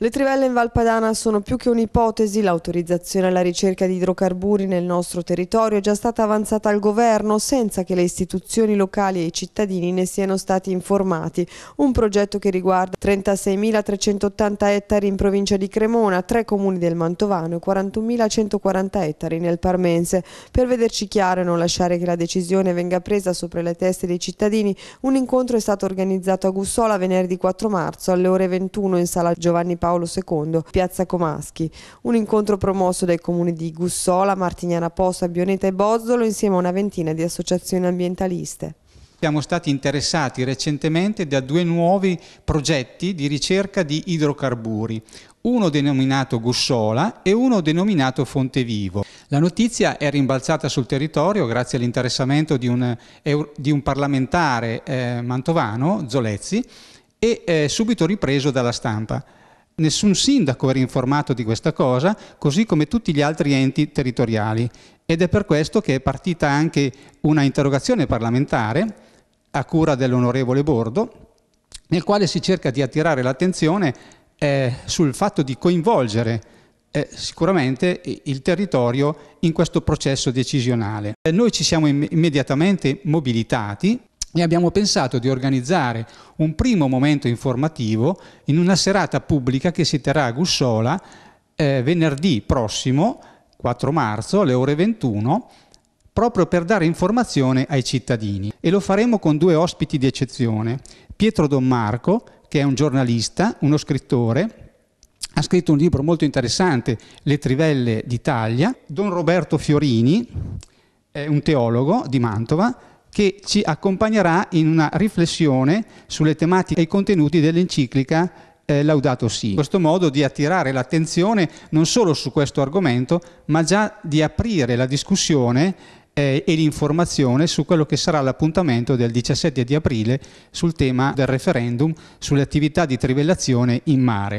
Le trivelle in Valpadana sono più che un'ipotesi, l'autorizzazione alla ricerca di idrocarburi nel nostro territorio è già stata avanzata al governo senza che le istituzioni locali e i cittadini ne siano stati informati. Un progetto che riguarda 36.380 ettari in provincia di Cremona, tre comuni del Mantovano e 41.140 ettari nel Parmense. Per vederci chiaro e non lasciare che la decisione venga presa sopra le teste dei cittadini, un incontro è stato organizzato a Gussola venerdì 4 marzo alle ore 21 in sala Giovanni Paolo Paolo II, piazza Comaschi. Un incontro promosso dai comuni di Gussola, Martignana Posta, Bioneta e Bozzolo insieme a una ventina di associazioni ambientaliste. Siamo stati interessati recentemente da due nuovi progetti di ricerca di idrocarburi, uno denominato Gussola e uno denominato Fontevivo. La notizia è rimbalzata sul territorio grazie all'interessamento di, di un, parlamentare eh, mantovano, Zolezzi, e eh, subito ripreso dalla stampa. Nessun sindaco era informato di questa cosa, così come tutti gli altri enti territoriali. Ed è per questo che è partita anche una interrogazione parlamentare a cura dell'onorevole Bordo, nel quale si cerca di attirare l'attenzione eh, sul fatto di coinvolgere eh, sicuramente il territorio in questo processo decisionale. Eh, noi ci siamo immediatamente mobilitati e abbiamo pensato di organizzare un primo momento informativo in una serata pubblica che si terrà a Gussola eh, venerdì prossimo, 4 marzo, alle ore 21, proprio per dare informazione ai cittadini. E lo faremo con due ospiti di eccezione. Pietro Don Marco, che è un giornalista, uno scrittore, ha scritto un libro molto interessante, Le trivelle d'Italia. Don Roberto Fiorini, è un teologo di Mantova, che ci accompagnerà in una riflessione sulle tematiche e i contenuti dell'enciclica eh, Laudato Si. In questo modo di attirare l'attenzione non solo su questo argomento, ma già di aprire la discussione eh, e l'informazione su quello che sarà l'appuntamento del 17 di aprile sul tema del referendum sulle attività di trivellazione in mare.